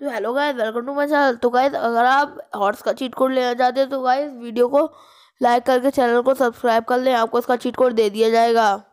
तो hello guys welcome to my channel तो guys अगर आप हॉर्स का चीट कोड लेना चाहते हैं तो गाइस वीडियो को लाइक करके चैनल को सब्सक्राइब कर लें आपको इसका चीट कोड दे दिया जाएगा